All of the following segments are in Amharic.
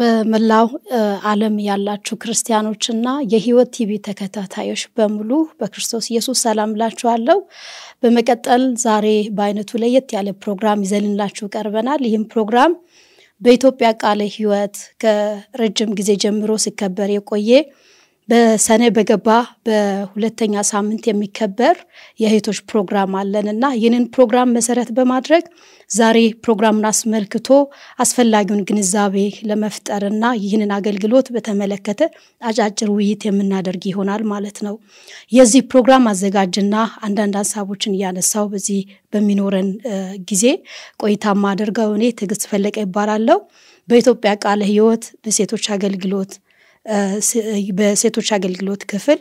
በመላው ዓለም ያላችሁ ክርስቲያኖችና የህይወት ቲቪ ተከታታዮች በሙሉ በክርስቶስ ኢየሱስ ሰላም ላችኋለሁ። በመቀጠል ዛሬ በአይነቱ ለየት ያለ ፕሮግራም ይዘንላችሁ ቀርበናል። ይህም ፕሮግራም በኢትዮጵያ ቃለ ህይወት ከረጅም ጊዜ ጀምሮ ሲከበር የቆየ በሰኔ በገባ በሁለተኛ ሳምንት የሚከበር የእህቶች ፕሮግራም አለን እና ይህንን ፕሮግራም መሰረት በማድረግ ዛሬ ፕሮግራሙን አስመልክቶ አስፈላጊውን ግንዛቤ ለመፍጠር እና ይህንን አገልግሎት በተመለከተ አጫጭር ውይይት የምናደርግ ይሆናል ማለት ነው። የዚህ ፕሮግራም አዘጋጅና አንዳንድ ሀሳቦችን እያነሳው በዚህ በሚኖረን ጊዜ ቆይታ ማደርገው እኔ ትዕግስት ፈለቀ ይባላለው። በኢትዮጵያ ቃለ ሕይወት በሴቶች አገልግሎት በሴቶች አገልግሎት ክፍል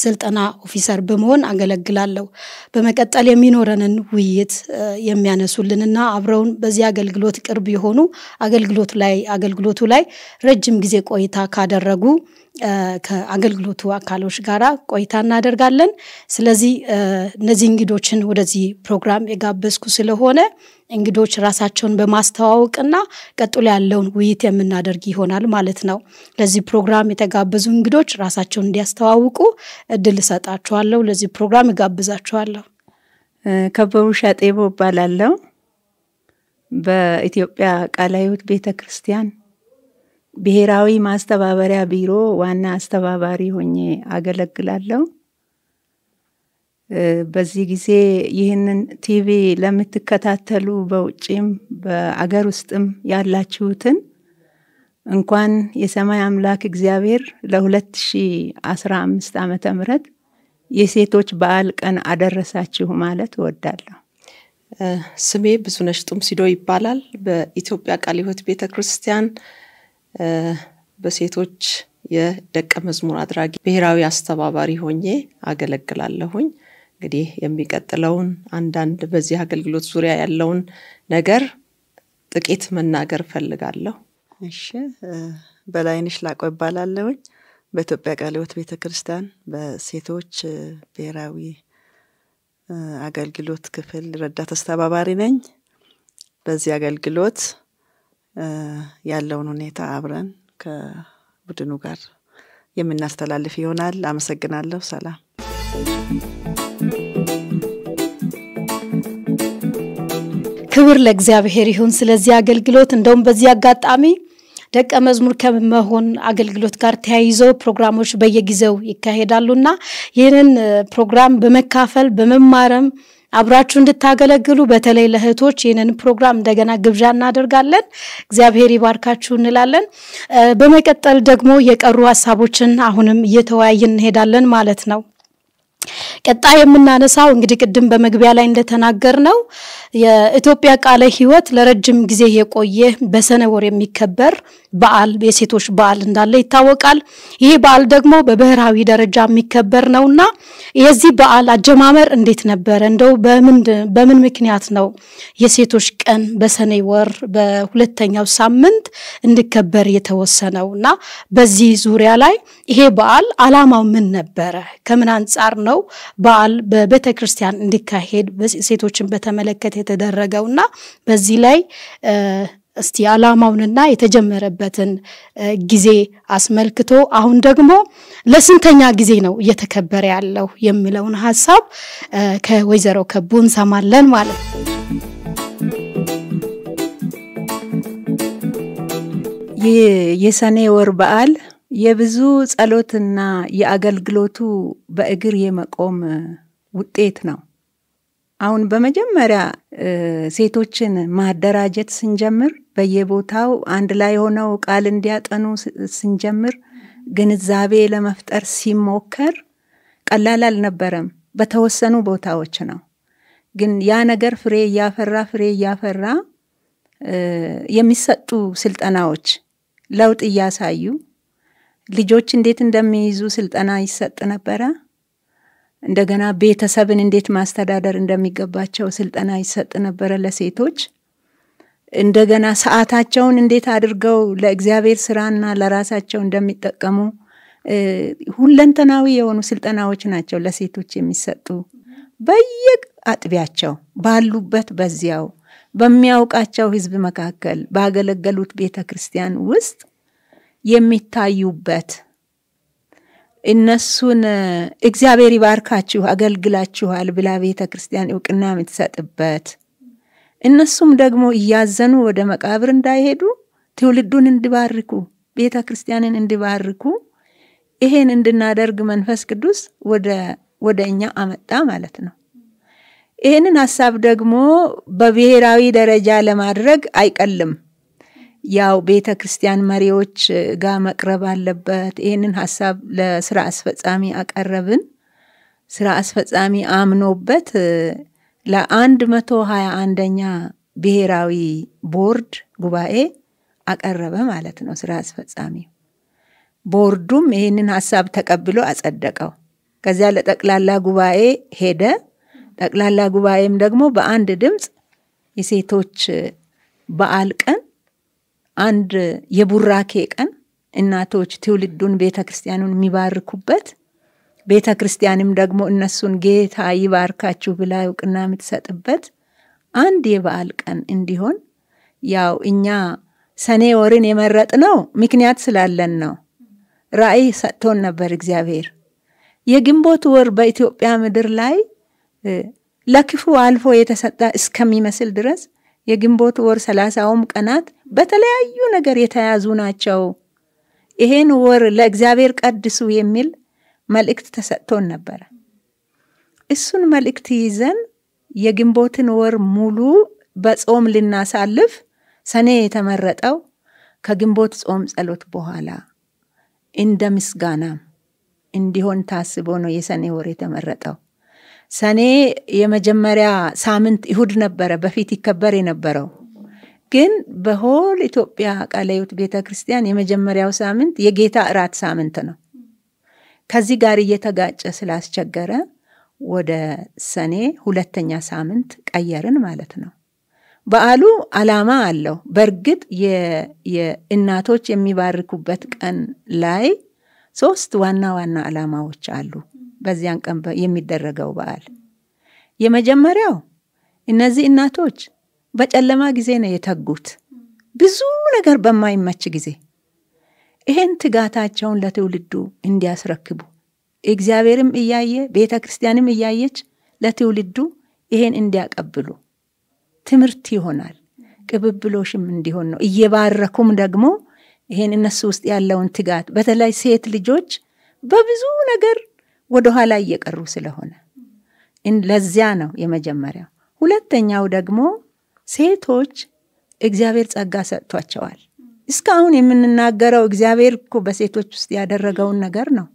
ስልጠና ኦፊሰር በመሆን አገለግላለሁ። በመቀጠል የሚኖረንን ውይይት የሚያነሱልንና አብረውን በዚህ አገልግሎት ቅርብ የሆኑ አገልግሎት ላይ አገልግሎቱ ላይ ረጅም ጊዜ ቆይታ ካደረጉ ከአገልግሎቱ አካሎች ጋራ ቆይታ እናደርጋለን። ስለዚህ እነዚህ እንግዶችን ወደዚህ ፕሮግራም የጋበዝኩ ስለሆነ እንግዶች ራሳቸውን በማስተዋወቅና ቀጥሎ ያለውን ውይይት የምናደርግ ይሆናል ማለት ነው። ለዚህ ፕሮግራም የተጋበዙ እንግዶች ራሳቸውን እንዲያስተዋውቁ እድል እሰጣችኋለሁ። ለዚህ ፕሮግራም እጋብዛችኋለሁ። ከበሩ ሻጤቦ እባላለሁ። በኢትዮጵያ ቃለ ሕይወት ቤተ ክርስቲያን ብሔራዊ ማስተባበሪያ ቢሮ ዋና አስተባባሪ ሆኜ አገለግላለሁ። በዚህ ጊዜ ይህንን ቲቪ ለምትከታተሉ በውጭም በአገር ውስጥም ያላችሁትን እንኳን የሰማይ አምላክ እግዚአብሔር ለ2015 ዓ ምህረት የሴቶች በዓል ቀን አደረሳችሁ ማለት እወዳለሁ። ስሜ ብዙነሽ ጡምሲዶ ይባላል። በኢትዮጵያ ቃለ ሕይወት ቤተ ክርስቲያን በሴቶች የደቀ መዝሙር አድራጊ ብሔራዊ አስተባባሪ ሆኜ አገለግላለሁኝ። እንግዲህ የሚቀጥለውን አንዳንድ በዚህ አገልግሎት ዙሪያ ያለውን ነገር ጥቂት መናገር እፈልጋለሁ። እሺ፣ በላይንሽ ላቆ ይባላለሁኝ። በኢትዮጵያ ቃለ ሕይወት ቤተ ክርስቲያን በሴቶች ብሔራዊ አገልግሎት ክፍል ረዳት አስተባባሪ ነኝ። በዚህ አገልግሎት ያለውን ሁኔታ አብረን ከቡድኑ ጋር የምናስተላልፍ ይሆናል። አመሰግናለሁ። ሰላም። ክብር ለእግዚአብሔር ይሁን ስለዚህ አገልግሎት። እንደውም በዚህ አጋጣሚ ደቀ መዝሙር ከመሆን አገልግሎት ጋር ተያይዘው ፕሮግራሞች በየጊዜው ይካሄዳሉና ይህንን ፕሮግራም በመካፈል በመማረም አብራችሁ እንድታገለግሉ በተለይ ለእህቶች ይህንን ፕሮግራም እንደገና ግብዣ እናደርጋለን። እግዚአብሔር ይባርካችሁ እንላለን። በመቀጠል ደግሞ የቀሩ ሀሳቦችን አሁንም እየተወያየን እንሄዳለን ማለት ነው። ቀጣይ የምናነሳው እንግዲህ ቅድም በመግቢያ ላይ እንደተናገር ነው የኢትዮጵያ ቃለ ሕይወት ለረጅም ጊዜ የቆየ በሰነ ወር የሚከበር በዓል የሴቶች በዓል እንዳለ ይታወቃል። ይህ በዓል ደግሞ በብሔራዊ ደረጃ የሚከበር እና የዚህ በዓል አጀማመር እንዴት ነበረ? እንደው በምን ምክንያት ነው የሴቶች ቀን በሰኔ ወር በሁለተኛው ሳምንት እንዲከበር የተወሰነው እና በዚህ ዙሪያ ላይ ይሄ በዓል አላማው ምን ነበረ? ከምን አንጻር ነው ነው በዓል በቤተ ክርስቲያን እንዲካሄድ ሴቶችን በተመለከተ የተደረገው እና በዚህ ላይ እስቲ ዓላማውንና የተጀመረበትን ጊዜ አስመልክቶ አሁን ደግሞ ለስንተኛ ጊዜ ነው እየተከበረ ያለው የሚለውን ሀሳብ ከወይዘሮ ከቡ እንሰማለን ማለት ነው። የሰኔ ወር በዓል የብዙ ጸሎትና የአገልግሎቱ በእግር የመቆም ውጤት ነው። አሁን በመጀመሪያ ሴቶችን ማደራጀት ስንጀምር፣ በየቦታው አንድ ላይ ሆነው ቃል እንዲያጠኑ ስንጀምር፣ ግንዛቤ ለመፍጠር ሲሞከር ቀላል አልነበረም። በተወሰኑ ቦታዎች ነው። ግን ያ ነገር ፍሬ እያፈራ ፍሬ እያፈራ የሚሰጡ ስልጠናዎች ለውጥ እያሳዩ ልጆች እንዴት እንደሚይዙ ስልጠና ይሰጥ ነበረ። እንደገና ቤተሰብን እንዴት ማስተዳደር እንደሚገባቸው ስልጠና ይሰጥ ነበረ ለሴቶች። እንደገና ሰዓታቸውን እንዴት አድርገው ለእግዚአብሔር ስራና ለራሳቸው እንደሚጠቀሙ ሁለንተናዊ የሆኑ ስልጠናዎች ናቸው ለሴቶች የሚሰጡ በየቅ አጥቢያቸው ባሉበት በዚያው በሚያውቃቸው ህዝብ መካከል ባገለገሉት ቤተ ክርስቲያን ውስጥ የሚታዩበት እነሱን እግዚአብሔር ይባርካችሁ አገልግላችኋል ብላ ቤተ ክርስቲያን እውቅና የምትሰጥበት እነሱም ደግሞ እያዘኑ ወደ መቃብር እንዳይሄዱ ትውልዱን እንዲባርኩ ቤተ ክርስቲያንን እንዲባርኩ ይሄን እንድናደርግ መንፈስ ቅዱስ ወደ እኛ አመጣ ማለት ነው። ይህንን ሀሳብ ደግሞ በብሔራዊ ደረጃ ለማድረግ አይቀልም። ያው ቤተ ክርስቲያን መሪዎች ጋር መቅረብ አለበት። ይህንን ሀሳብ ለስራ አስፈጻሚ አቀረብን። ስራ አስፈጻሚ አምኖበት ለአንድ መቶ ሀያ አንደኛ ብሔራዊ ቦርድ ጉባኤ አቀረበ ማለት ነው። ስራ አስፈጻሚው ቦርዱም ይህንን ሀሳብ ተቀብሎ አጸደቀው። ከዚያ ለጠቅላላ ጉባኤ ሄደ። ጠቅላላ ጉባኤም ደግሞ በአንድ ድምፅ የሴቶች በዓል ቀን አንድ የቡራኬ ቀን እናቶች ትውልዱን ቤተ ክርስቲያኑን የሚባርኩበት ቤተ ክርስቲያንም ደግሞ እነሱን ጌታ ይባርካችሁ ብላ እውቅና የምትሰጥበት አንድ የበዓል ቀን እንዲሆን ያው እኛ ሰኔ ወርን የመረጥ ነው ምክንያት ስላለን ነው። ራእይ ሰጥቶን ነበር እግዚአብሔር። የግንቦት ወር በኢትዮጵያ ምድር ላይ ለክፉ አልፎ የተሰጠ እስከሚመስል ድረስ የግንቦት ወር ሰላሳውም ቀናት በተለያዩ ነገር የተያዙ ናቸው። ይሄን ወር ለእግዚአብሔር ቀድሱ የሚል መልእክት ተሰጥቶን ነበረ። እሱን መልእክት ይዘን የግንቦትን ወር ሙሉ በጾም ልናሳልፍ ሰኔ የተመረጠው ከግንቦት ጾም ጸሎት በኋላ እንደ ምስጋና እንዲሆን ታስቦ ነው የሰኔ ወር የተመረጠው። ሰኔ የመጀመሪያ ሳምንት እሁድ ነበረ በፊት ይከበር የነበረው። ግን በሆል ኢትዮጵያ ቃለ ሕይወት ቤተ ክርስቲያን የመጀመሪያው ሳምንት የጌታ እራት ሳምንት ነው። ከዚህ ጋር እየተጋጨ ስላስቸገረ ወደ ሰኔ ሁለተኛ ሳምንት ቀየርን ማለት ነው። በዓሉ ዓላማ አለው። በእርግጥ የእናቶች የሚባርኩበት ቀን ላይ ሶስት ዋና ዋና ዓላማዎች አሉ። በዚያን ቀን የሚደረገው በዓል። የመጀመሪያው እነዚህ እናቶች በጨለማ ጊዜ ነው የተጉት፣ ብዙ ነገር በማይመች ጊዜ። ይህን ትጋታቸውን ለትውልዱ እንዲያስረክቡ እግዚአብሔርም እያየ ቤተ ክርስቲያንም እያየች ለትውልዱ ይሄን እንዲያቀብሉ ትምህርት ይሆናል። ቅብብሎሽም እንዲሆን ነው። እየባረኩም ደግሞ ይሄን እነሱ ውስጥ ያለውን ትጋት በተለይ ሴት ልጆች በብዙ ነገር ወደ ኋላ እየቀሩ ስለሆነ ለዚያ ነው የመጀመሪያው። ሁለተኛው ደግሞ ሴቶች እግዚአብሔር ጸጋ ሰጥቷቸዋል። እስካሁን የምንናገረው እግዚአብሔር እኮ በሴቶች ውስጥ ያደረገውን ነገር ነው።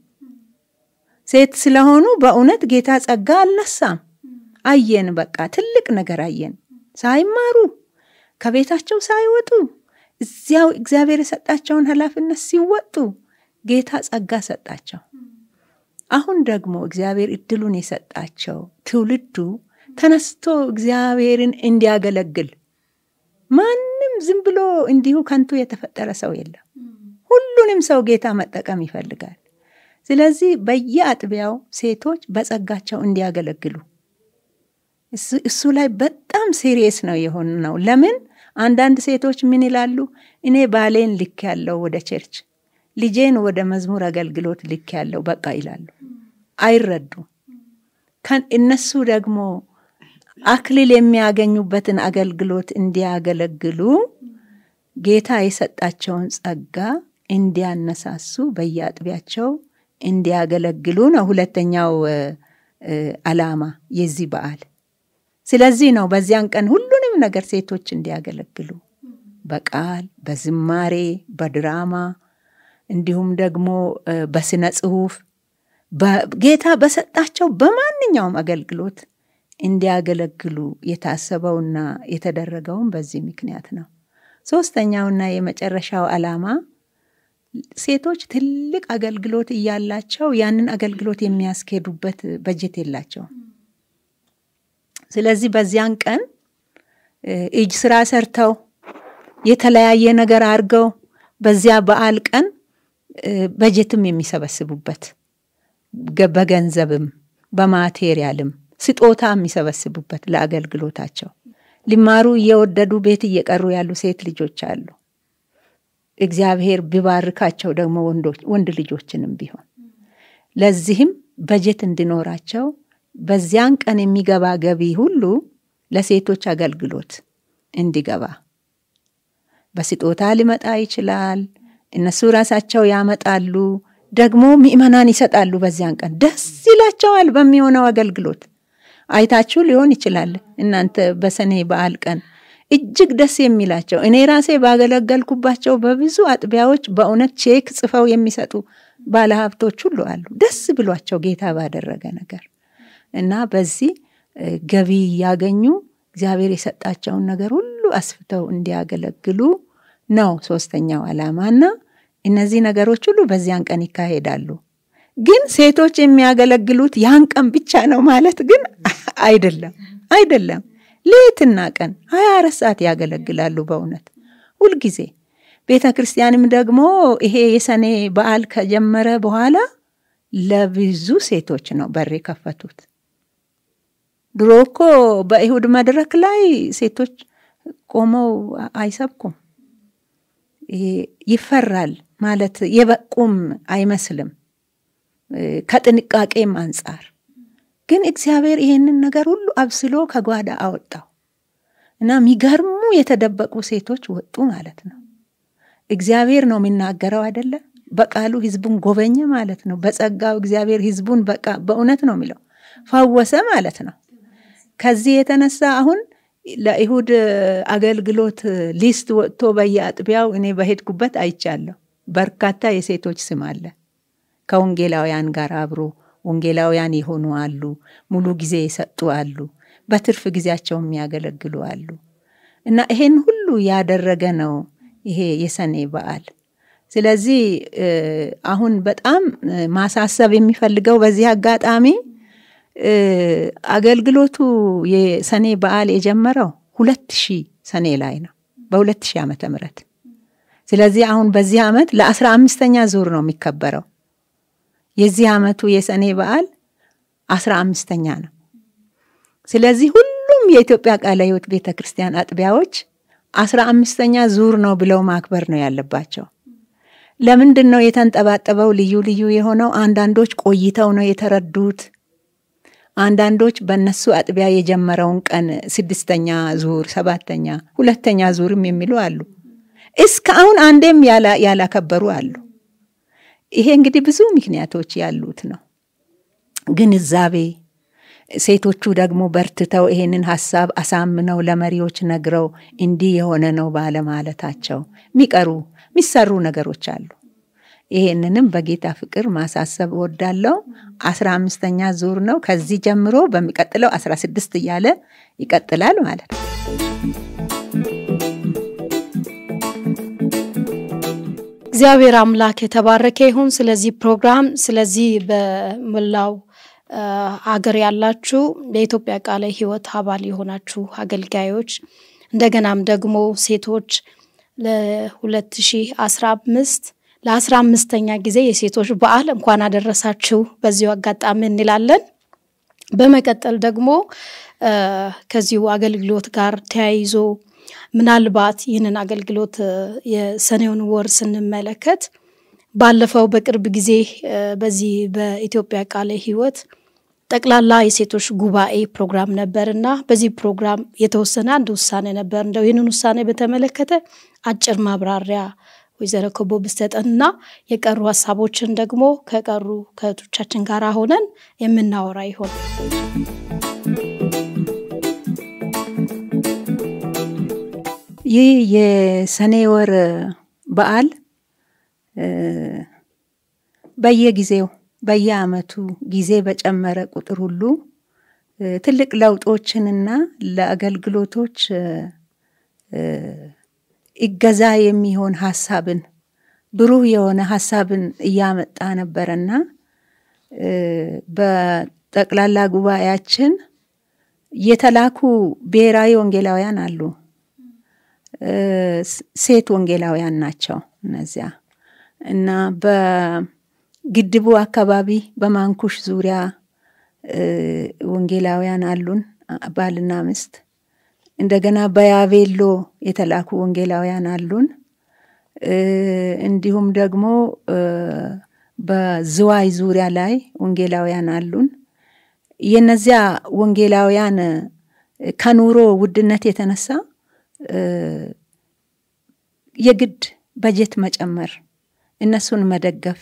ሴት ስለሆኑ በእውነት ጌታ ጸጋ አልነሳም። አየን፣ በቃ ትልቅ ነገር አየን። ሳይማሩ ከቤታቸው ሳይወጡ እዚያው እግዚአብሔር የሰጣቸውን ኃላፊነት ሲወጡ ጌታ ጸጋ ሰጣቸው። አሁን ደግሞ እግዚአብሔር እድሉን የሰጣቸው ትውልዱ ተነስቶ እግዚአብሔርን እንዲያገለግል ማንም ዝም ብሎ እንዲሁ ከንቱ የተፈጠረ ሰው የለም። ሁሉንም ሰው ጌታ መጠቀም ይፈልጋል። ስለዚህ በየአጥቢያው ሴቶች በጸጋቸው እንዲያገለግሉ እሱ ላይ በጣም ሲሪየስ ነው የሆኑ ነው። ለምን አንዳንድ ሴቶች ምን ይላሉ? እኔ ባሌን ልክ ያለው ወደ ቸርች፣ ልጄን ወደ መዝሙር አገልግሎት ልክ ያለው በቃ ይላሉ። አይረዱ እነሱ ደግሞ አክሊል የሚያገኙበትን አገልግሎት እንዲያገለግሉ ጌታ የሰጣቸውን ጸጋ እንዲያነሳሱ በየአጥቢያቸው እንዲያገለግሉ ነው ሁለተኛው አላማ የዚህ በዓል። ስለዚህ ነው በዚያን ቀን ሁሉንም ነገር ሴቶች እንዲያገለግሉ በቃል፣ በዝማሬ፣ በድራማ እንዲሁም ደግሞ በስነ ጽሁፍ ጌታ በሰጣቸው በማንኛውም አገልግሎት እንዲያገለግሉ የታሰበውና የተደረገውም በዚህ ምክንያት ነው። ሶስተኛውና የመጨረሻው ዓላማ ሴቶች ትልቅ አገልግሎት እያላቸው ያንን አገልግሎት የሚያስኬዱበት በጀት የላቸውም። ስለዚህ በዚያን ቀን እጅ ስራ ሰርተው የተለያየ ነገር አድርገው በዚያ በዓል ቀን በጀትም የሚሰበስቡበት በገንዘብም በማቴሪያልም ስጦታ የሚሰበስቡበት ለአገልግሎታቸው ሊማሩ እየወደዱ ቤት እየቀሩ ያሉ ሴት ልጆች አሉ። እግዚአብሔር ቢባርካቸው ደግሞ ወንድ ልጆችንም ቢሆን ለዚህም በጀት እንዲኖራቸው በዚያን ቀን የሚገባ ገቢ ሁሉ ለሴቶች አገልግሎት እንዲገባ በስጦታ ሊመጣ ይችላል። እነሱ ራሳቸው ያመጣሉ። ደግሞ ምእመናን ይሰጣሉ። በዚያን ቀን ደስ ይላቸዋል በሚሆነው አገልግሎት አይታችሁ ሊሆን ይችላል። እናንተ በሰኔ በዓል ቀን እጅግ ደስ የሚላቸው እኔ ራሴ ባገለገልኩባቸው በብዙ አጥቢያዎች በእውነት ቼክ ጽፈው የሚሰጡ ባለሀብቶች ሁሉ አሉ። ደስ ብሏቸው ጌታ ባደረገ ነገር እና በዚህ ገቢ እያገኙ እግዚአብሔር የሰጣቸውን ነገር ሁሉ አስፍተው እንዲያገለግሉ ነው ሶስተኛው እና እነዚህ ነገሮች ሁሉ በዚያን ቀን ይካሄዳሉ። ግን ሴቶች የሚያገለግሉት ያን ቀን ብቻ ነው ማለት ግን አይደለም፣ አይደለም። ሌትና ቀን ሀያ አራት ሰዓት ያገለግላሉ። በእውነት ሁልጊዜ ቤተ ክርስቲያንም ደግሞ ይሄ የሰኔ በዓል ከጀመረ በኋላ ለብዙ ሴቶች ነው በር የከፈቱት። ድሮ እኮ በይሁድ መድረክ ላይ ሴቶች ቆመው አይሰብኩም፣ ይፈራል። ማለት የበቁም አይመስልም ከጥንቃቄም አንጻር። ግን እግዚአብሔር ይሄንን ነገር ሁሉ አብስሎ ከጓዳ አወጣው እና የሚገርሙ የተደበቁ ሴቶች ወጡ ማለት ነው። እግዚአብሔር ነው የሚናገረው አይደለ? በቃሉ ህዝቡን ጎበኘ ማለት ነው። በጸጋው እግዚአብሔር ህዝቡን በቃ በእውነት ነው የሚለው ፈወሰ ማለት ነው። ከዚህ የተነሳ አሁን ለይሁድ አገልግሎት ሊስት ወጥቶ በየአጥቢያው እኔ በሄድኩበት አይቻለሁ። በርካታ የሴቶች ስም አለ። ከወንጌላውያን ጋር አብሮ ወንጌላውያን የሆኑ አሉ፣ ሙሉ ጊዜ የሰጡ አሉ፣ በትርፍ ጊዜያቸው የሚያገለግሉ አሉ። እና ይሄን ሁሉ ያደረገ ነው ይሄ የሰኔ በዓል። ስለዚህ አሁን በጣም ማሳሰብ የሚፈልገው በዚህ አጋጣሚ አገልግሎቱ የሰኔ በዓል የጀመረው ሁለት ሺህ ሰኔ ላይ ነው በሁለት ሺህ ዓመተ ምህረት ስለዚህ አሁን በዚህ ዓመት ለአስራ አምስተኛ ዙር ነው የሚከበረው። የዚህ ዓመቱ የሰኔ በዓል አስራ አምስተኛ ነው። ስለዚህ ሁሉም የኢትዮጵያ ቃለ ሕይወት ቤተ ክርስቲያን አጥቢያዎች አስራ አምስተኛ ዙር ነው ብለው ማክበር ነው ያለባቸው። ለምንድን ነው የተንጠባጠበው ልዩ ልዩ የሆነው? አንዳንዶች ቆይተው ነው የተረዱት። አንዳንዶች በእነሱ አጥቢያ የጀመረውን ቀን ስድስተኛ ዙር፣ ሰባተኛ፣ ሁለተኛ ዙርም የሚሉ አሉ። እስካሁን አንዴም ያላከበሩ አሉ። ይሄ እንግዲህ ብዙ ምክንያቶች ያሉት ነው። ግንዛቤ ሴቶቹ ደግሞ በርትተው ይሄንን ሀሳብ አሳምነው ለመሪዎች ነግረው እንዲህ የሆነ ነው ባለማለታቸው የሚቀሩ የሚሰሩ ነገሮች አሉ። ይሄንንም በጌታ ፍቅር ማሳሰብ እወዳለሁ። አስራ አምስተኛ ዙር ነው። ከዚህ ጀምሮ በሚቀጥለው አስራ ስድስት እያለ ይቀጥላል ማለት ነው። እግዚአብሔር አምላክ የተባረከ ይሁን። ስለዚህ ፕሮግራም ስለዚህ በመላው አገር ያላችሁ ለኢትዮጵያ ቃለ ሕይወት አባል የሆናችሁ አገልጋዮች እንደገናም ደግሞ ሴቶች ለ2015 ለአስራ አምስተኛ ጊዜ የሴቶች በዓል እንኳን አደረሳችሁ በዚሁ አጋጣሚ እንላለን። በመቀጠል ደግሞ ከዚሁ አገልግሎት ጋር ተያይዞ ምናልባት ይህንን አገልግሎት የሰኔውን ወር ስንመለከት ባለፈው በቅርብ ጊዜ በዚህ በኢትዮጵያ ቃለ ሕይወት ጠቅላላ የሴቶች ጉባኤ ፕሮግራም ነበር እና በዚህ ፕሮግራም የተወሰነ አንድ ውሳኔ ነበር። እንደው ይህንን ውሳኔ በተመለከተ አጭር ማብራሪያ ወይዘሮ ከቦ ብሰጠንና የቀሩ ሀሳቦችን ደግሞ ከቀሩ ከእህቶቻችን ጋር ሆነን የምናወራ ይሆናል። ይህ የሰኔ ወር በዓል በየጊዜው በየአመቱ ጊዜ በጨመረ ቁጥር ሁሉ ትልቅ ለውጦችንና ለአገልግሎቶች እገዛ የሚሆን ሀሳብን ብሩህ የሆነ ሀሳብን እያመጣ ነበረና በጠቅላላ ጉባኤያችን የተላኩ ብሔራዊ ወንጌላውያን አሉ። ሴት ወንጌላውያን ናቸው እነዚያ እና በግድቡ አካባቢ በማንኩሽ ዙሪያ ወንጌላውያን አሉን ባልና ሚስት። እንደገና በያቬሎ የተላኩ ወንጌላውያን አሉን። እንዲሁም ደግሞ በዝዋይ ዙሪያ ላይ ወንጌላውያን አሉን። የነዚያ ወንጌላውያን ከኑሮ ውድነት የተነሳ የግድ በጀት መጨመር፣ እነሱን መደገፍ፣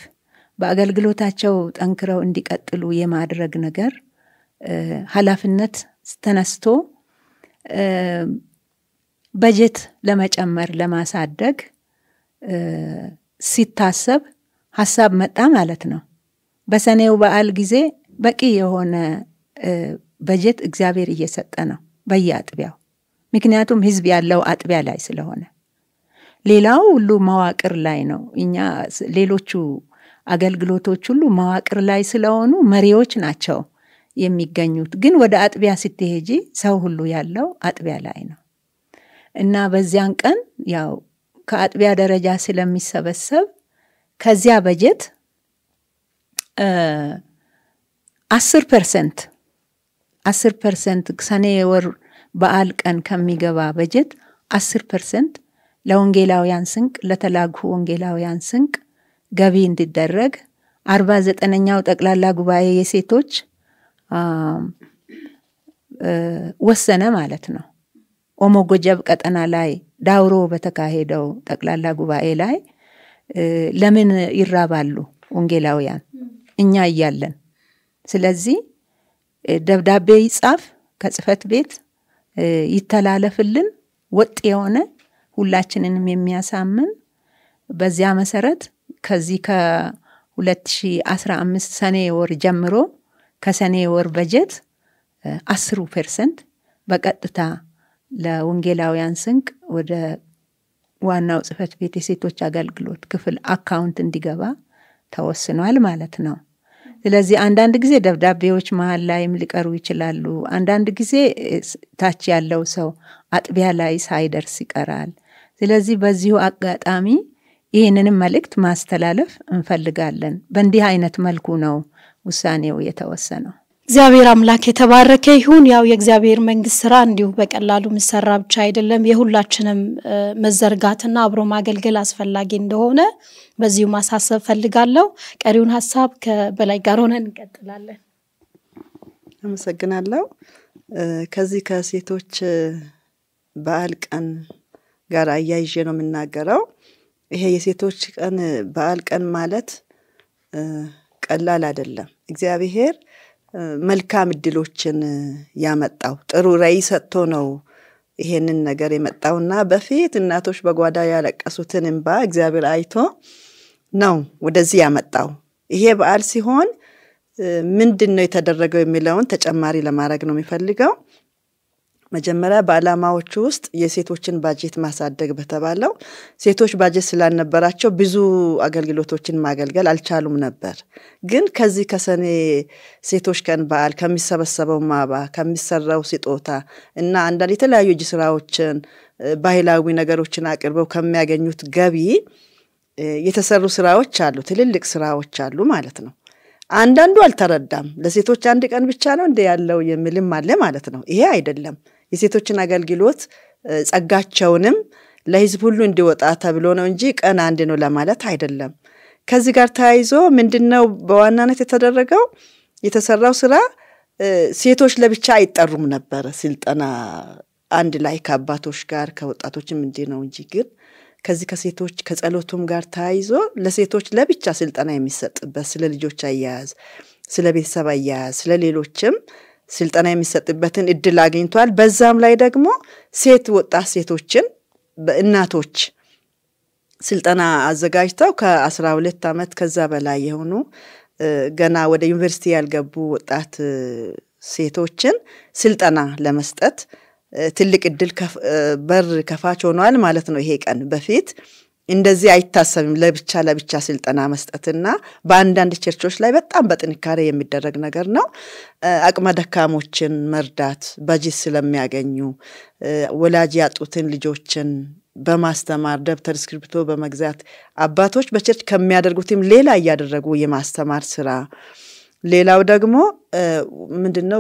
በአገልግሎታቸው ጠንክረው እንዲቀጥሉ የማድረግ ነገር ኃላፊነት ተነስቶ በጀት ለመጨመር ለማሳደግ ሲታሰብ ሀሳብ መጣ ማለት ነው። በሰኔው በዓል ጊዜ በቂ የሆነ በጀት እግዚአብሔር እየሰጠ ነው በየአጥቢያው። ምክንያቱም ህዝብ ያለው አጥቢያ ላይ ስለሆነ ሌላው ሁሉ መዋቅር ላይ ነው። እኛ ሌሎቹ አገልግሎቶች ሁሉ መዋቅር ላይ ስለሆኑ መሪዎች ናቸው የሚገኙት። ግን ወደ አጥቢያ ስትሄጂ ሰው ሁሉ ያለው አጥቢያ ላይ ነው እና በዚያን ቀን ያው ከአጥቢያ ደረጃ ስለሚሰበሰብ ከዚያ በጀት አስር ፐርሰንት አስር ፐርሰንት ሰኔ ወር በዓል ቀን ከሚገባ በጀት 10 ፐርሰንት ለወንጌላውያን ስንቅ ለተላጉ ወንጌላውያን ስንቅ ገቢ እንዲደረግ አርባ ዘጠነኛው ጠቅላላ ጉባኤ የሴቶች ወሰነ ማለት ነው። ኦሞ ጎጀብ ቀጠና ላይ ዳውሮ በተካሄደው ጠቅላላ ጉባኤ ላይ ለምን ይራባሉ ወንጌላውያን እኛ እያለን። ስለዚህ ደብዳቤ ይጻፍ ከጽህፈት ቤት ይተላለፍልን ወጥ የሆነ ሁላችንንም የሚያሳምን በዚያ መሰረት ከዚህ ከ2015 ሰኔ ወር ጀምሮ ከሰኔ ወር በጀት አስሩ ፐርሰንት በቀጥታ ለወንጌላውያን ስንቅ ወደ ዋናው ጽህፈት ቤት የሴቶች አገልግሎት ክፍል አካውንት እንዲገባ ተወስኗል ማለት ነው። ስለዚህ አንዳንድ ጊዜ ደብዳቤዎች መሀል ላይም ሊቀሩ ይችላሉ። አንዳንድ ጊዜ ታች ያለው ሰው አጥቢያ ላይ ሳይደርስ ይቀራል። ስለዚህ በዚሁ አጋጣሚ ይህንንም መልእክት ማስተላለፍ እንፈልጋለን። በእንዲህ አይነት መልኩ ነው ውሳኔው የተወሰነው። እግዚአብሔር አምላክ የተባረከ ይሁን። ያው የእግዚአብሔር መንግስት ስራ እንዲሁ በቀላሉ የሚሰራ ብቻ አይደለም። የሁላችንም መዘርጋትና አብሮ ማገልገል አስፈላጊ እንደሆነ በዚሁ ማሳሰብ ፈልጋለሁ። ቀሪውን ሀሳብ ከበላይ ጋር ሆነን እንቀጥላለን። አመሰግናለሁ። ከዚህ ከሴቶች በዓል ቀን ጋር አያይዤ ነው የምናገረው። ይሄ የሴቶች ቀን በዓል ቀን ማለት ቀላል አይደለም። እግዚአብሔር መልካም እድሎችን ያመጣው ጥሩ ራዕይ ሰጥቶ ነው ይሄንን ነገር የመጣውና በፊት እናቶች በጓዳ ያለቀሱትን እንባ እግዚአብሔር አይቶ ነው ወደዚህ ያመጣው። ይሄ በዓል ሲሆን ምንድን ነው የተደረገው የሚለውን ተጨማሪ ለማድረግ ነው የሚፈልገው። መጀመሪያ በዓላማዎቹ ውስጥ የሴቶችን ባጀት ማሳደግ በተባለው ሴቶች ባጀት ስላልነበራቸው ብዙ አገልግሎቶችን ማገልገል አልቻሉም ነበር። ግን ከዚህ ከሰኔ ሴቶች ቀን በዓል ከሚሰበሰበው ማባ፣ ከሚሰራው ስጦታ እና አንዳንድ የተለያዩ እጅ ስራዎችን ባህላዊ ነገሮችን አቅርበው ከሚያገኙት ገቢ የተሰሩ ስራዎች አሉ፣ ትልልቅ ስራዎች አሉ ማለት ነው። አንዳንዱ አልተረዳም። ለሴቶች አንድ ቀን ብቻ ነው እንደ ያለው የሚልም አለ ማለት ነው። ይሄ አይደለም። የሴቶችን አገልግሎት ጸጋቸውንም ለህዝብ ሁሉ እንዲወጣ ተብሎ ነው እንጂ ቀን አንድ ነው ለማለት አይደለም። ከዚህ ጋር ተያይዞ ምንድን ነው በዋናነት የተደረገው የተሰራው ስራ ሴቶች ለብቻ አይጠሩም ነበረ ስልጠና አንድ ላይ ከአባቶች ጋር ከወጣቶችም እንዲ ነው እንጂ ግን ከዚህ ከሴቶች ከጸሎቱም ጋር ተያይዞ ለሴቶች ለብቻ ስልጠና የሚሰጥበት ስለ ልጆች አያያዝ፣ ስለ ቤተሰብ አያያዝ፣ ስለ ሌሎችም ስልጠና የሚሰጥበትን እድል አግኝቷል። በዛም ላይ ደግሞ ሴት ወጣት ሴቶችን እናቶች ስልጠና አዘጋጅተው ከ12 ዓመት ከዛ በላይ የሆኑ ገና ወደ ዩኒቨርሲቲ ያልገቡ ወጣት ሴቶችን ስልጠና ለመስጠት ትልቅ እድል በር ከፋች ሆኗል ማለት ነው ይሄ ቀን በፊት እንደዚህ አይታሰብም። ለብቻ ለብቻ ስልጠና መስጠትና በአንዳንድ ቸርቾች ላይ በጣም በጥንካሬ የሚደረግ ነገር ነው። አቅመ ደካሞችን መርዳት በጅት ስለሚያገኙ ወላጅ ያጡትን ልጆችን በማስተማር ደብተር እስክሪፕቶ በመግዛት አባቶች በቸርች ከሚያደርጉትም ሌላ እያደረጉ የማስተማር ስራ ሌላው ደግሞ ምንድን ነው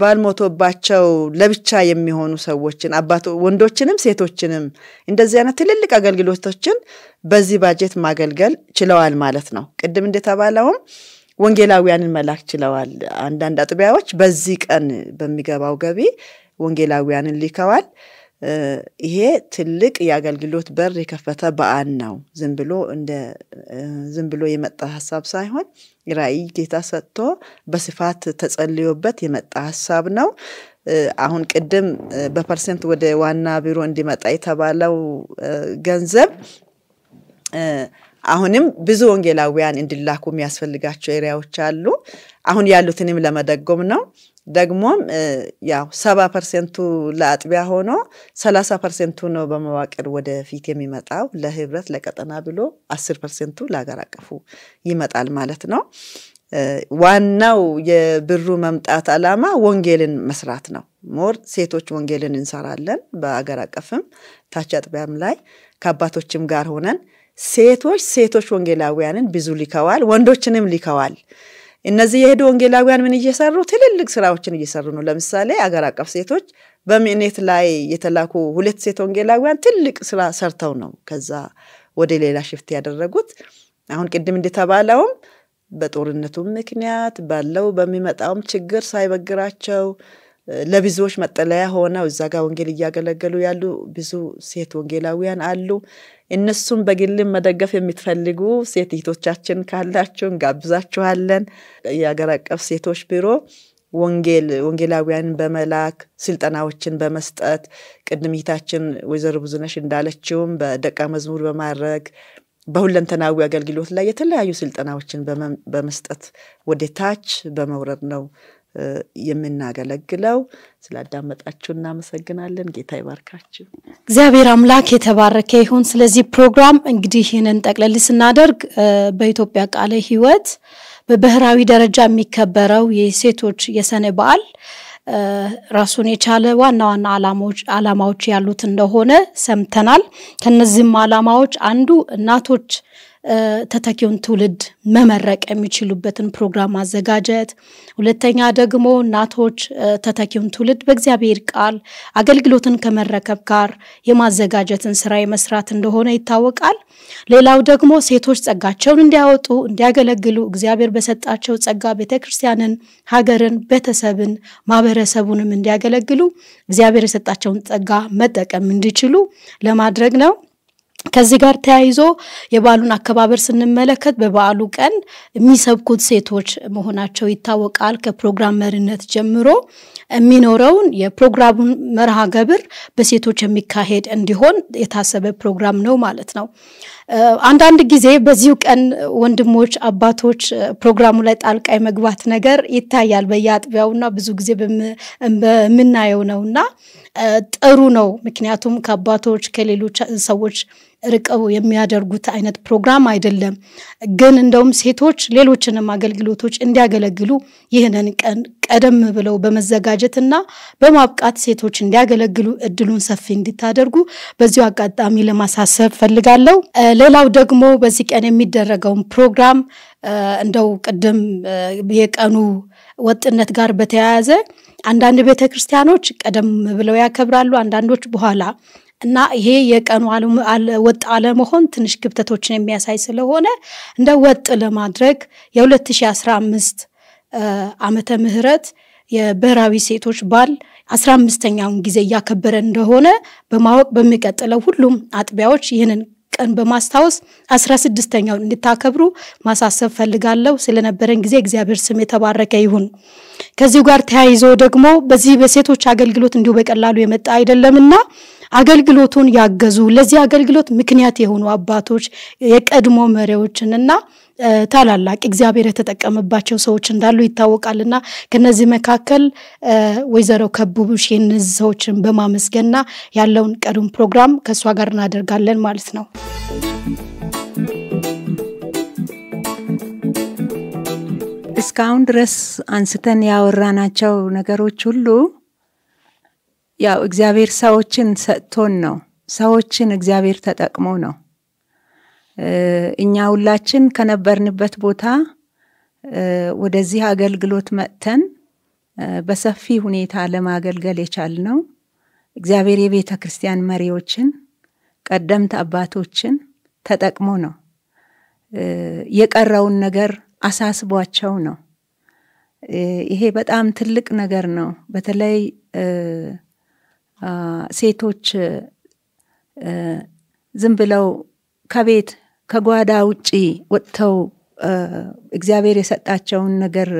ባልሞቶባቸው ለብቻ የሚሆኑ ሰዎችን አባት ወንዶችንም ሴቶችንም እንደዚህ አይነት ትልልቅ አገልግሎቶችን በዚህ ባጀት ማገልገል ችለዋል ማለት ነው። ቅድም እንደተባለውም ወንጌላውያንን መላክ ችለዋል። አንዳንድ አጥቢያዎች በዚህ ቀን በሚገባው ገቢ ወንጌላውያንን ሊከዋል። ይሄ ትልቅ የአገልግሎት በር የከፈተ በዓል ነው። ዝም ብሎ እንደ ዝም ብሎ የመጣ ሀሳብ ሳይሆን ራዕይ ጌታ ሰጥቶ በስፋት ተጸልዮበት የመጣ ሀሳብ ነው። አሁን ቅድም በፐርሰንት ወደ ዋና ቢሮ እንዲመጣ የተባለው ገንዘብ አሁንም ብዙ ወንጌላውያን እንዲላኩ የሚያስፈልጋቸው ኤሪያዎች አሉ። አሁን ያሉትንም ለመደጎም ነው። ደግሞም ያው ሰባ ፐርሰንቱ ለአጥቢያ ሆኖ ሰላሳ ፐርሰንቱ ነው በመዋቅር ወደፊት የሚመጣው ለህብረት ለቀጠና ብሎ አስር ፐርሰንቱ ለሀገር አቀፉ ይመጣል ማለት ነው። ዋናው የብሩ መምጣት አላማ ወንጌልን መስራት ነው። ሞር ሴቶች ወንጌልን እንሰራለን በአገር አቀፍም ታች አጥቢያም ላይ ከአባቶችም ጋር ሆነን ሴቶች ሴቶች ወንጌላውያንን ብዙ ሊከዋል፣ ወንዶችንም ሊከዋል። እነዚህ የሄዱ ወንጌላውያን ምን እየሰሩ ትልልቅ ስራዎችን እየሰሩ ነው። ለምሳሌ አገር አቀፍ ሴቶች በምኔት ላይ የተላኩ ሁለት ሴት ወንጌላውያን ትልቅ ስራ ሰርተው ነው ከዛ ወደ ሌላ ሽፍት ያደረጉት። አሁን ቅድም እንደተባለውም በጦርነቱ ምክንያት ባለው በሚመጣውም ችግር ሳይበግራቸው ለብዙዎች መጠለያ ሆነው እዛ ጋር ወንጌል እያገለገሉ ያሉ ብዙ ሴት ወንጌላዊያን አሉ። እነሱም በግልም መደገፍ የምትፈልጉ ሴት እህቶቻችን ካላችሁ እንጋብዛችኋለን። የአገር አቀፍ ሴቶች ቢሮ ወንጌል ወንጌላዊያንን በመላክ ስልጠናዎችን በመስጠት ቅድም እህታችን ወይዘሮ ብዙነሽ እንዳለችውም በደቀ መዝሙር በማድረግ በሁለንተናዊ አገልግሎት ላይ የተለያዩ ስልጠናዎችን በመስጠት ወደ ታች በመውረድ ነው የምናገለግለው። ስላዳመጣችሁ እናመሰግናለን። ጌታ ይባርካችሁ። እግዚአብሔር አምላክ የተባረከ ይሁን። ስለዚህ ፕሮግራም እንግዲህ ይህንን ጠቅለል ስናደርግ በኢትዮጵያ ቃለ ሕይወት በብሔራዊ ደረጃ የሚከበረው የሴቶች የሰኔ በዓል ራሱን የቻለ ዋና ዋና ዓላማዎች ያሉት እንደሆነ ሰምተናል። ከነዚህም ዓላማዎች አንዱ እናቶች ተተኪውን ትውልድ መመረቅ የሚችሉበትን ፕሮግራም ማዘጋጀት፣ ሁለተኛ ደግሞ እናቶች ተተኪውን ትውልድ በእግዚአብሔር ቃል አገልግሎትን ከመረከብ ጋር የማዘጋጀትን ስራ የመስራት እንደሆነ ይታወቃል። ሌላው ደግሞ ሴቶች ጸጋቸውን እንዲያወጡ እንዲያገለግሉ እግዚአብሔር በሰጣቸው ጸጋ ቤተክርስቲያንን፣ ሀገርን፣ ቤተሰብን፣ ማህበረሰቡንም እንዲያገለግሉ እግዚአብሔር የሰጣቸውን ጸጋ መጠቀም እንዲችሉ ለማድረግ ነው። ከዚህ ጋር ተያይዞ የበዓሉን አከባበር ስንመለከት በበዓሉ ቀን የሚሰብኩት ሴቶች መሆናቸው ይታወቃል። ከፕሮግራም መሪነት ጀምሮ የሚኖረውን የፕሮግራሙን መርሃ ግብር በሴቶች የሚካሄድ እንዲሆን የታሰበ ፕሮግራም ነው ማለት ነው። አንዳንድ ጊዜ በዚሁ ቀን ወንድሞች፣ አባቶች ፕሮግራሙ ላይ ጣልቃ የመግባት ነገር ይታያል በየአጥቢያውና ብዙ ጊዜ በምናየው ነውና ጥሩ ነው። ምክንያቱም ከአባቶች ከሌሎች ሰዎች ርቀው የሚያደርጉት አይነት ፕሮግራም አይደለም። ግን እንደውም ሴቶች ሌሎችንም አገልግሎቶች እንዲያገለግሉ ይህንን ቀን ቀደም ብለው በመዘጋጀትና በማብቃት ሴቶች እንዲያገለግሉ እድሉን ሰፊ እንዲታደርጉ በዚሁ አጋጣሚ ለማሳሰብ ፈልጋለሁ። ሌላው ደግሞ በዚህ ቀን የሚደረገውን ፕሮግራም እንደው ቅድም የቀኑ ወጥነት ጋር በተያያዘ አንዳንድ ቤተ ክርስቲያኖች ቀደም ብለው ያከብራሉ፣ አንዳንዶች በኋላ እና ይሄ የቀኑ ወጥ አለመሆን ትንሽ ክብተቶችን የሚያሳይ ስለሆነ እንደ ወጥ ለማድረግ የ2015 ዓመተ ምህረት የብሔራዊ ሴቶች ባል አስራ አምስተኛውን ጊዜ እያከበረ እንደሆነ በማወቅ በሚቀጥለው ሁሉም አጥቢያዎች ይህንን ቀን በማስታወስ አስራ ስድስተኛውን እንድታከብሩ ማሳሰብ ፈልጋለሁ። ስለነበረን ጊዜ እግዚአብሔር ስም የተባረከ ይሁን። ከዚሁ ጋር ተያይዞ ደግሞ በዚህ በሴቶች አገልግሎት እንዲሁ በቀላሉ የመጣ አይደለምና አገልግሎቱን ያገዙ ለዚህ አገልግሎት ምክንያት የሆኑ አባቶች የቀድሞ መሪዎችንና ታላላቅ እግዚአብሔር የተጠቀመባቸው ሰዎች እንዳሉ ይታወቃልና ከነዚህ መካከል ወይዘሮ ከቡቡሽ የነዚህ ሰዎችን በማመስገንና ያለውን ቀዱም ፕሮግራም ከእሷ ጋር እናደርጋለን ማለት ነው። እስካሁን ድረስ አንስተን ያወራናቸው ነገሮች ሁሉ ያው እግዚአብሔር ሰዎችን ሰጥቶን ነው። ሰዎችን እግዚአብሔር ተጠቅሞ ነው። እኛ ሁላችን ከነበርንበት ቦታ ወደዚህ አገልግሎት መጥተን በሰፊ ሁኔታ ለማገልገል የቻልነው እግዚአብሔር የቤተ ክርስቲያን መሪዎችን፣ ቀደምት አባቶችን ተጠቅሞ ነው። የቀረውን ነገር አሳስቧቸው ነው። ይሄ በጣም ትልቅ ነገር ነው። በተለይ ሴቶች ዝም ብለው ከቤት ከጓዳ ውጪ ወጥተው እግዚአብሔር የሰጣቸውን ነገር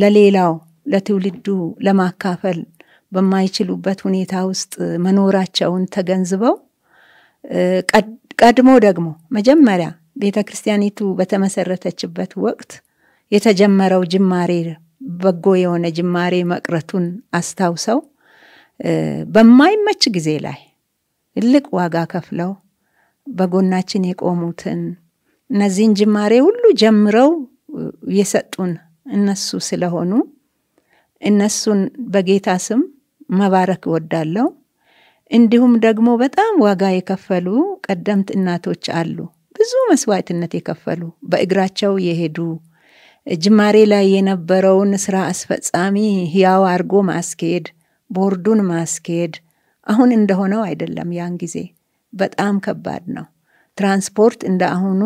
ለሌላው ለትውልዱ ለማካፈል በማይችሉበት ሁኔታ ውስጥ መኖራቸውን ተገንዝበው ቀድሞ ደግሞ መጀመሪያ ቤተ ክርስቲያኒቱ በተመሰረተችበት ወቅት የተጀመረው ጅማሬ በጎ የሆነ ጅማሬ መቅረቱን አስታውሰው በማይመች ጊዜ ላይ ትልቅ ዋጋ ከፍለው በጎናችን የቆሙትን እነዚህን ጅማሬ ሁሉ ጀምረው የሰጡን እነሱ ስለሆኑ እነሱን በጌታ ስም መባረክ እወዳለሁ። እንዲሁም ደግሞ በጣም ዋጋ የከፈሉ ቀደምት እናቶች አሉ። ብዙ መስዋዕትነት የከፈሉ በእግራቸው የሄዱ ጅማሬ ላይ የነበረውን ስራ አስፈጻሚ ህያው አድርጎ ማስኬድ ቦርዱን ማስኬድ አሁን እንደሆነው አይደለም። ያን ጊዜ በጣም ከባድ ነው። ትራንስፖርት እንደ አሁኑ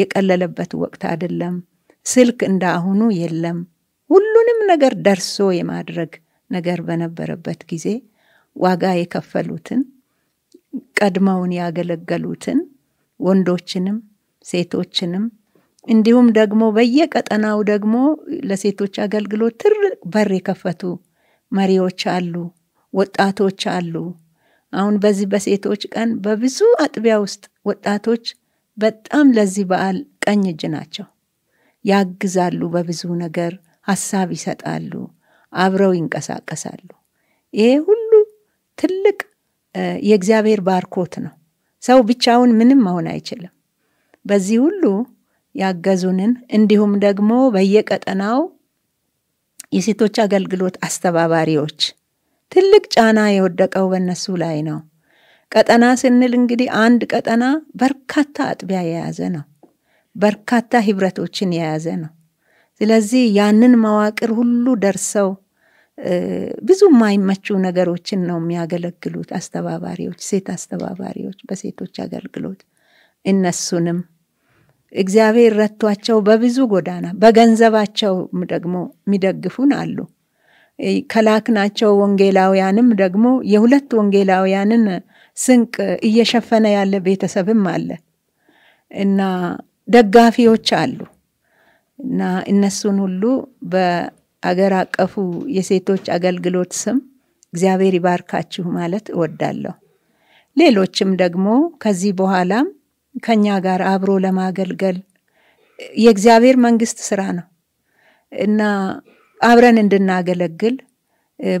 የቀለለበት ወቅት አይደለም። ስልክ እንደ አሁኑ የለም። ሁሉንም ነገር ደርሶ የማድረግ ነገር በነበረበት ጊዜ ዋጋ የከፈሉትን ቀድመውን ያገለገሉትን ወንዶችንም ሴቶችንም እንዲሁም ደግሞ በየቀጠናው ደግሞ ለሴቶች አገልግሎት ትልቅ በር የከፈቱ መሪዎች አሉ፣ ወጣቶች አሉ። አሁን በዚህ በሴቶች ቀን በብዙ አጥቢያ ውስጥ ወጣቶች በጣም ለዚህ በዓል ቀኝ እጅ ናቸው። ያግዛሉ፣ በብዙ ነገር ሀሳብ ይሰጣሉ፣ አብረው ይንቀሳቀሳሉ። ይሄ ሁሉ ትልቅ የእግዚአብሔር ባርኮት ነው። ሰው ብቻውን ምንም መሆን አይችልም። በዚህ ሁሉ ያገዙንን እንዲሁም ደግሞ በየቀጠናው የሴቶች አገልግሎት አስተባባሪዎች ትልቅ ጫና የወደቀው በእነሱ ላይ ነው። ቀጠና ስንል እንግዲህ አንድ ቀጠና በርካታ አጥቢያ የያዘ ነው። በርካታ ህብረቶችን የያዘ ነው። ስለዚህ ያንን መዋቅር ሁሉ ደርሰው ብዙ የማይመቹ ነገሮችን ነው የሚያገለግሉት አስተባባሪዎች፣ ሴት አስተባባሪዎች በሴቶች አገልግሎት እነሱንም እግዚአብሔር ረቷቸው በብዙ ጎዳና በገንዘባቸው ደግሞ የሚደግፉን አሉ። ከላክናቸው ወንጌላውያንም ደግሞ የሁለት ወንጌላውያንን ስንቅ እየሸፈነ ያለ ቤተሰብም አለ እና ደጋፊዎች አሉ እና እነሱን ሁሉ በአገር አቀፉ የሴቶች አገልግሎት ስም እግዚአብሔር ይባርካችሁ ማለት እወዳለሁ። ሌሎችም ደግሞ ከዚህ በኋላም ከኛ ጋር አብሮ ለማገልገል የእግዚአብሔር መንግስት ስራ ነው እና አብረን እንድናገለግል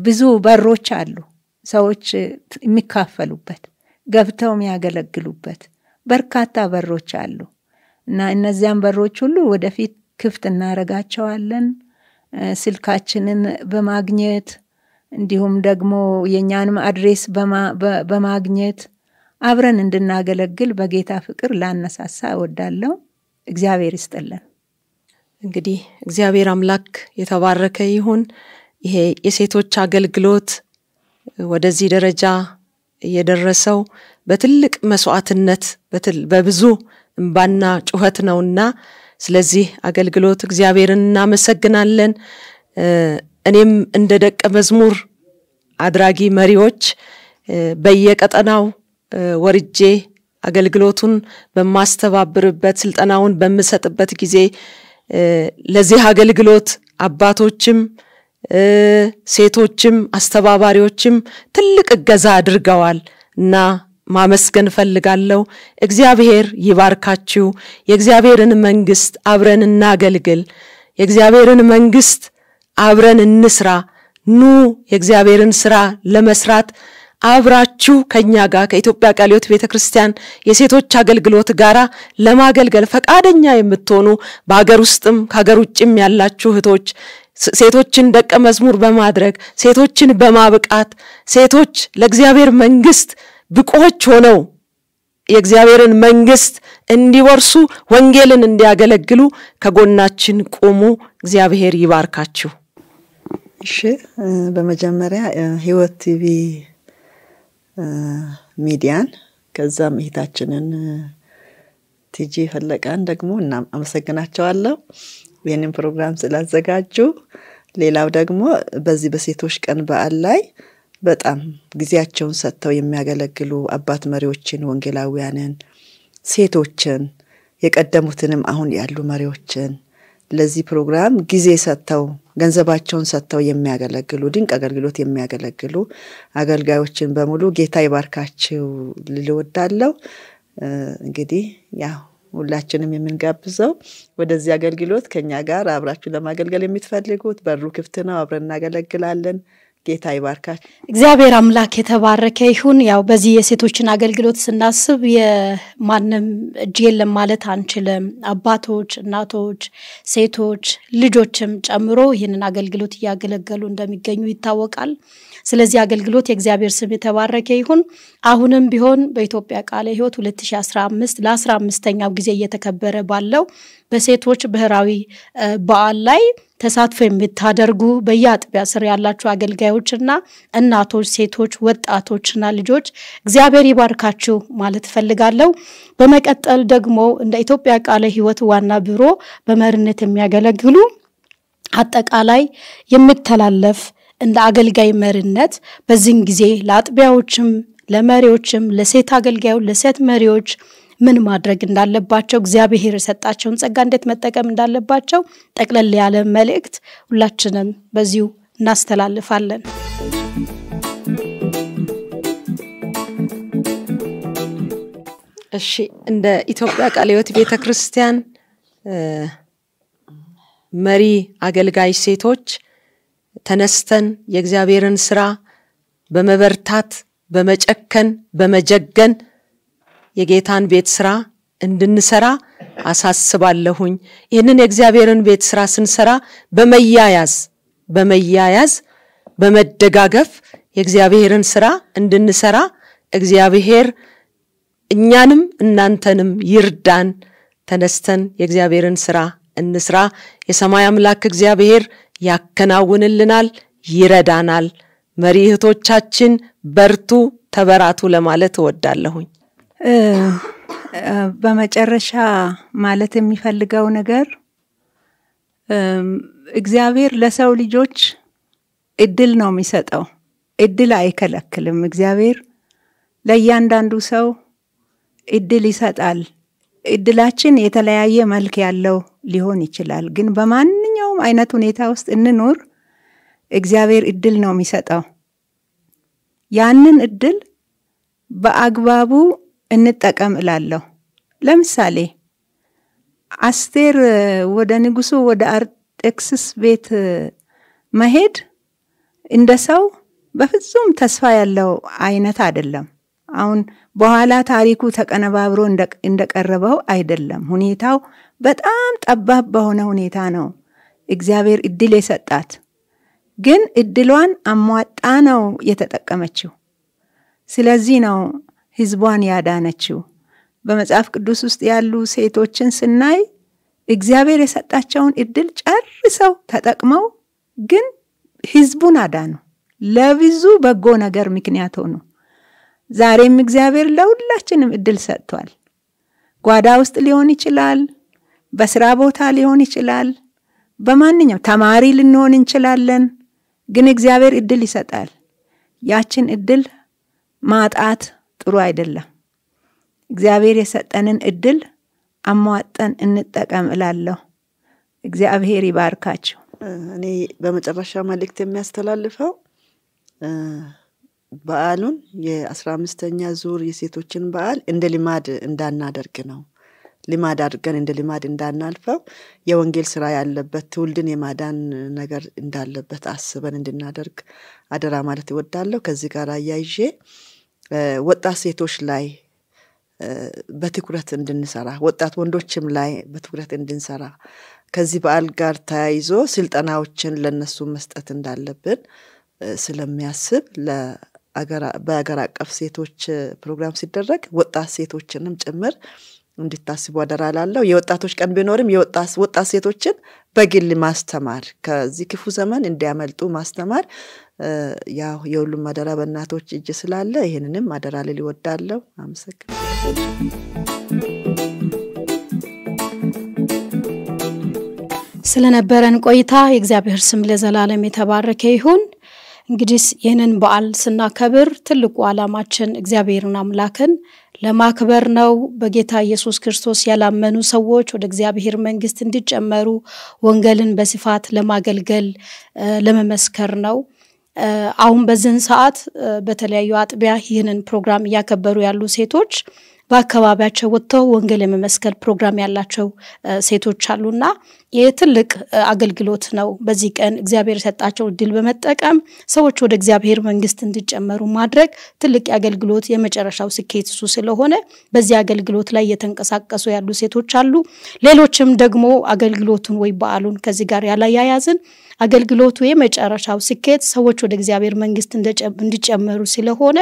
ብዙ በሮች አሉ። ሰዎች የሚካፈሉበት ገብተው የሚያገለግሉበት በርካታ በሮች አሉ እና እነዚያን በሮች ሁሉ ወደፊት ክፍት እናደርጋቸዋለን። ስልካችንን በማግኘት እንዲሁም ደግሞ የእኛንም አድሬስ በማግኘት አብረን እንድናገለግል በጌታ ፍቅር ላነሳሳ እወዳለሁ። እግዚአብሔር ይስጥልን። እንግዲህ እግዚአብሔር አምላክ የተባረከ ይሁን። ይሄ የሴቶች አገልግሎት ወደዚህ ደረጃ የደረሰው በትልቅ መስዋዕትነት በብዙ እምባና ጩኸት ነውና ስለዚህ አገልግሎት እግዚአብሔርን እናመሰግናለን። እኔም እንደ ደቀ መዝሙር አድራጊ መሪዎች በየቀጠናው ወርጄ አገልግሎቱን በማስተባብርበት ስልጠናውን በምሰጥበት ጊዜ ለዚህ አገልግሎት አባቶችም ሴቶችም አስተባባሪዎችም ትልቅ እገዛ አድርገዋል እና ማመስገን ፈልጋለሁ። እግዚአብሔር ይባርካችሁ። የእግዚአብሔርን መንግስት አብረን እናገልግል። የእግዚአብሔርን መንግስት አብረን እንስራ። ኑ የእግዚአብሔርን ስራ ለመስራት አብራችሁ ከኛ ጋር ከኢትዮጵያ ቃለ ሕይወት ቤተ ክርስቲያን የሴቶች አገልግሎት ጋር ለማገልገል ፈቃደኛ የምትሆኑ በሀገር ውስጥም ከሀገር ውጭም ያላችሁ እህቶች ሴቶችን ደቀ መዝሙር በማድረግ ሴቶችን በማብቃት ሴቶች ለእግዚአብሔር መንግስት ብቆች ሆነው የእግዚአብሔርን መንግስት እንዲወርሱ ወንጌልን እንዲያገለግሉ ከጎናችን ቁሙ። እግዚአብሔር ይባርካችሁ። እሺ፣ በመጀመሪያ ህይወት ቲቪ ሚዲያን ከዛም እህታችንን ቲጂ ፈለቀን ደግሞ አመሰግናቸዋለሁ ይህንን ፕሮግራም ስላዘጋጁ። ሌላው ደግሞ በዚህ በሴቶች ቀን በዓል ላይ በጣም ጊዜያቸውን ሰጥተው የሚያገለግሉ አባት መሪዎችን፣ ወንጌላውያንን፣ ሴቶችን የቀደሙትንም አሁን ያሉ መሪዎችን ለዚህ ፕሮግራም ጊዜ ሰጥተው ገንዘባቸውን ሰጥተው የሚያገለግሉ ድንቅ አገልግሎት የሚያገለግሉ አገልጋዮችን በሙሉ ጌታ ይባርካችሁ ልል እንግዲህ ያው ሁላችንም የምንጋብዘው ወደዚህ አገልግሎት ከኛ ጋር አብራችሁ ለማገልገል የምትፈልጉት በሩ ክፍት ነው። አብረን እናገለግላለን። ጌታ ይባርካል። እግዚአብሔር አምላክ የተባረከ ይሁን። ያው በዚህ የሴቶችን አገልግሎት ስናስብ የማንም እጅ የለም ማለት አንችልም። አባቶች፣ እናቶች፣ ሴቶች፣ ልጆችም ጨምሮ ይህንን አገልግሎት እያገለገሉ እንደሚገኙ ይታወቃል። ስለዚህ አገልግሎት የእግዚአብሔር ስም የተባረከ ይሁን። አሁንም ቢሆን በኢትዮጵያ ቃለ ሕይወት 2015 ለ15ኛ ጊዜ እየተከበረ ባለው በሴቶች ብሔራዊ በዓል ላይ ተሳትፎ የምታደርጉ በየአጥቢያ ስር ያላችሁ አገልጋዮችና እናቶች፣ ሴቶች፣ ወጣቶችና ልጆች እግዚአብሔር ይባርካችሁ ማለት እፈልጋለሁ። በመቀጠል ደግሞ እንደ ኢትዮጵያ ቃለ ሕይወት ዋና ቢሮ በመሪነት የሚያገለግሉ አጠቃላይ የምተላለፍ። እንደ አገልጋይ መሪነት በዚህን ጊዜ ለአጥቢያዎችም ለመሪዎችም ለሴት አገልጋዩ ለሴት መሪዎች ምን ማድረግ እንዳለባቸው እግዚአብሔር የሰጣቸውን ጸጋ እንዴት መጠቀም እንዳለባቸው ጠቅለል ያለ መልእክት ሁላችንም በዚሁ እናስተላልፋለን እሺ እንደ ኢትዮጵያ ቃለ ሕይወት ቤተ ክርስቲያን መሪ አገልጋይ ሴቶች ተነስተን የእግዚአብሔርን ስራ በመበርታት በመጨከን በመጀገን የጌታን ቤት ስራ እንድንሰራ አሳስባለሁኝ። ይህንን የእግዚአብሔርን ቤት ስራ ስንሰራ በመያያዝ በመያያዝ በመደጋገፍ የእግዚአብሔርን ስራ እንድንሰራ እግዚአብሔር እኛንም እናንተንም ይርዳን። ተነስተን የእግዚአብሔርን ስራ እንስራ። የሰማይ አምላክ እግዚአብሔር ያከናውንልናል፣ ይረዳናል። መሪ እህቶቻችን በርቱ፣ ተበራቱ ለማለት እወዳለሁኝ። በመጨረሻ ማለት የሚፈልገው ነገር እግዚአብሔር ለሰው ልጆች እድል ነው የሚሰጠው። እድል አይከለክልም። እግዚአብሔር ለእያንዳንዱ ሰው እድል ይሰጣል። እድላችን የተለያየ መልክ ያለው ሊሆን ይችላል፣ ግን በማን በማንኛውም አይነት ሁኔታ ውስጥ እንኖር እግዚአብሔር እድል ነው የሚሰጠው። ያንን እድል በአግባቡ እንጠቀም እላለሁ። ለምሳሌ አስቴር ወደ ንጉሱ ወደ አርጤክስስ ቤት መሄድ እንደ ሰው በፍጹም ተስፋ ያለው አይነት አይደለም። አሁን በኋላ ታሪኩ ተቀነባብሮ እንደቀረበው አይደለም። ሁኔታው በጣም ጠባብ በሆነ ሁኔታ ነው እግዚአብሔር እድል የሰጣት፣ ግን እድሏን አሟጣ ነው የተጠቀመችው። ስለዚህ ነው ህዝቧን ያዳነችው። በመጽሐፍ ቅዱስ ውስጥ ያሉ ሴቶችን ስናይ እግዚአብሔር የሰጣቸውን እድል ጨርሰው ተጠቅመው ግን ህዝቡን አዳኑ። ለብዙ በጎ ነገር ምክንያት ሆኑ። ዛሬም እግዚአብሔር ለሁላችንም እድል ሰጥቷል። ጓዳ ውስጥ ሊሆን ይችላል፣ በስራ ቦታ ሊሆን ይችላል፣ በማንኛው ተማሪ ልንሆን እንችላለን፣ ግን እግዚአብሔር እድል ይሰጣል። ያችን እድል ማጣት ጥሩ አይደለም። እግዚአብሔር የሰጠንን እድል አሟጠን እንጠቀም እላለሁ። እግዚአብሔር ይባርካችሁ። እኔ በመጨረሻ መልእክት የሚያስተላልፈው በዓሉን የአስራ አምስተኛ ዙር የሴቶችን በዓል እንደ ልማድ እንዳናደርግ ነው። ልማድ አድርገን እንደ ልማድ እንዳናልፈው የወንጌል ስራ ያለበት ትውልድን የማዳን ነገር እንዳለበት አስበን እንድናደርግ አደራ ማለት እወዳለሁ። ከዚህ ጋር አያይዤ ወጣት ሴቶች ላይ በትኩረት እንድንሰራ፣ ወጣት ወንዶችም ላይ በትኩረት እንድንሰራ ከዚህ በዓል ጋር ተያይዞ ስልጠናዎችን ለነሱ መስጠት እንዳለብን ስለሚያስብ በአገር አቀፍ ሴቶች ፕሮግራም ሲደረግ ወጣት ሴቶችንም ጭምር እንዲታስቡ አደራ ላለው የወጣቶች ቀን ቢኖርም ወጣት ሴቶችን በግል ማስተማር ከዚህ ክፉ ዘመን እንዲያመልጡ ማስተማር ያው የሁሉም አደራ በእናቶች እጅ ስላለ ይህንንም አደራ ልል ይወዳለው። አመሰግን ስለነበረን ቆይታ የእግዚአብሔር ስም ለዘላለም የተባረከ ይሁን። እንግዲህ ይህንን በዓል ስናከብር ትልቁ አላማችን እግዚአብሔርን አምላክን ለማክበር ነው። በጌታ ኢየሱስ ክርስቶስ ያላመኑ ሰዎች ወደ እግዚአብሔር መንግስት እንዲጨመሩ ወንጌልን በስፋት ለማገልገል ለመመስከር ነው። አሁን በዚህን ሰዓት በተለያዩ አጥቢያ ይህንን ፕሮግራም እያከበሩ ያሉ ሴቶች በአካባቢያቸው ወጥተው ወንጌል የመመስከር ፕሮግራም ያላቸው ሴቶች አሉና ይህ ትልቅ አገልግሎት ነው። በዚህ ቀን እግዚአብሔር የሰጣቸው እድል በመጠቀም ሰዎች ወደ እግዚአብሔር መንግስት እንዲጨመሩ ማድረግ ትልቅ የአገልግሎት የመጨረሻው ስኬት እሱ ስለሆነ በዚህ አገልግሎት ላይ እየተንቀሳቀሱ ያሉ ሴቶች አሉ። ሌሎችም ደግሞ አገልግሎቱን ወይ በዓሉን ከዚህ ጋር ያላያያዝን አገልግሎቱ የመጨረሻው ስኬት ሰዎች ወደ እግዚአብሔር መንግስት እንዲጨመሩ ስለሆነ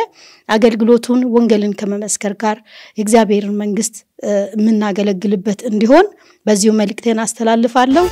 አገልግሎቱን ወንጌልን ከመመስከር ጋር የእግዚአብሔርን መንግስት የምናገለግልበት እንዲሆን በዚሁ መልእክቴን አስተላልፋለሁ።